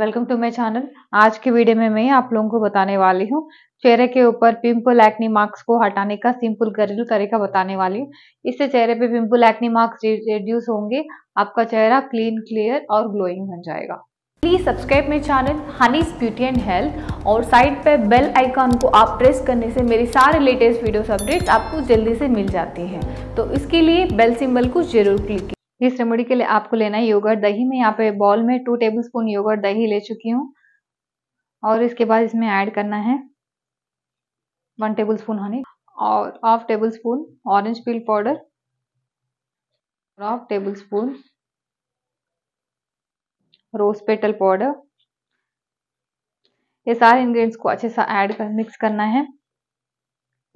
welcome to my channel आज के video में मैं आप लोगों को बताने वाली हूँ चेहरे के ऊपर पिंपल एक्नी मार्क्स को हटाने का सिंपल घरेलू तरीका बताने वाली हूँ इससे चेहरे पे पिंपल एक्नी मार्क्स रिड्यूस होंगे आपका चेहरा क्लीन क्लियर और ग्लोइंग बन जाएगा प्लीज़ सब्सक्राइब मेरे channel Honey's beauty and health और साइड पे बेल आइकॉन को आप प्रेस करने से मेरी सारे लेटेस्ट वीडियोस अपडेट्स आपको जल्दी से मिल जाती हैं तो इसके लिए बेल सिंबल को जरूर क्लिक इस रेमेडी के लिए आपको लेना है योगर्ट दही में यहाँ पे बॉल में टू टेबल स्पून योगर्ट दही ले चुकी हूँ और इसके बाद इसमें ऐड करना है वन टेबल स्पून हनी और half tablespoon orange peel powder और half tablespoon rose petal powder ये सारे इंग्रेडिएंट्स को अच्छे से ऐड कर मिक्स करना है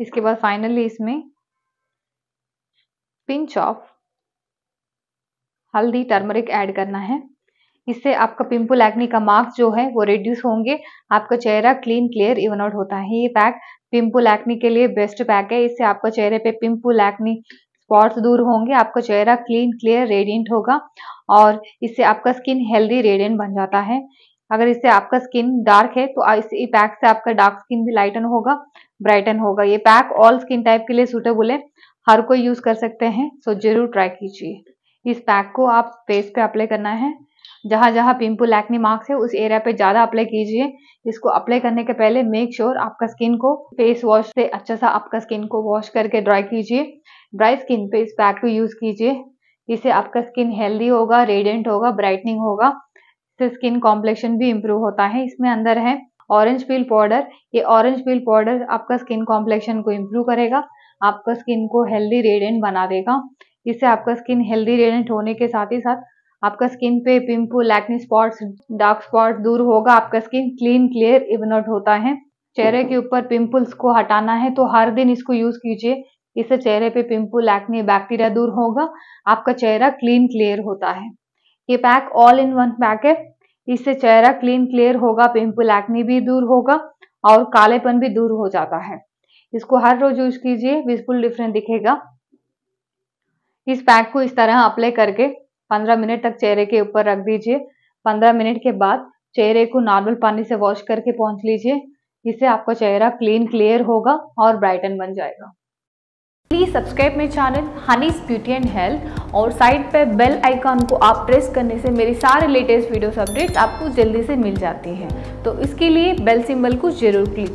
इसके बाद फाइनली इसमें पिंच ऑफ हल्दी टर्मरिक ऐड करना है इससे आपका पिंपल एक्नी का मार्क्स जो है वो रिड्यूस होंगे आपका चेहरा क्लीन क्लियर इवन आउट होता है ये पैक पिंपल एक्नी के लिए बेस्ट पैक है इससे आपका चेहरे पे पिंपल एक्नी स्पॉट्स दूर होंगे आपका चेहरा क्लीन क्लियर रेडियंट होगा और इससे आपका स्किन हेल्दी रेडियंट बन जाता है अगर इससे आपका स्किन डार्क है तो इस पैक से आपका डार्क स्किन भी लाइटन होगा ब्राइटन होगा ये पैक ऑल स्किन टाइप के लिए सूटेबल है हर कोई यूज कर सकते हैं सो जरूर ट्राई कीजिए इस पैक को आप फेस पे अप्लाई करना है जहाँ जहाँ पिंपल एक्नी मार्क्स है उस एरिया पे ज़्यादा अप्लाई कीजिए इसको अप्लाई करने के पहले मेक श्योर sure आपका स्किन को फेस वॉश से अच्छा सा आपका स्किन को वॉश करके ड्राई कीजिए ड्राई स्किन पे इस पैक को यूज़ कीजिए इससे आपका स्किन हेल्दी होगा रेडियंट होगा ब्राइटनिंग होगा इससे स्किन कॉम्प्लेक्शन भी इम्प्रूव होता है इसमें अंदर है ऑरेंज पील पाउडर ये ऑरेंज पील पाउडर आपका स्किन कॉम्प्लेक्शन को इम्प्रूव करेगा आपका स्किन को हेल्दी रेडियंट बना देगा जिससे आपका स्किन हेल्दी रेडेंट होने के साथ ही साथ आपका स्किन पे pimple acne spots dark spots दूर होगा आपका स्किन क्लीन क्लियर आउट होता है चेहरे के ऊपर पिंपल्स को हटाना है तो हर दिन इसको यूज कीजिए इससे चेहरे पे पिंपल एक्नी बैक्टीरिया दूर होगा आपका चेहरा क्लीन क्लियर होता है ये pack all in one pack है इससे चेहरा क्लीन क्लियर होगा पिंपल एक्नी भी दूर होगा और कालेपन भी दूर हो जाता है इसको हर रोज यूज कीजिए बिल्कुल डिफरेंट दिखेगा इस पैक को इस तरह अप्लाई करके 15 मिनट तक चेहरे के ऊपर रख दीजिए 15 मिनट के बाद चेहरे को नॉर्मल पानी से वॉश करके पहुंच लीजिए इससे आपका चेहरा क्लीन क्लियर होगा और ब्राइटन बन जाएगा प्लीज़ सब्सक्राइब मेरे channel Honey's beauty and health और साइड पे बेल आइकॉन को आप प्रेस करने से मेरे सारे लेटेस्ट वीडियोस अपडेट्स आपको जल्दी से मिल जाती है तो इसके लिए बेल सिंबल को जरूर क्लिक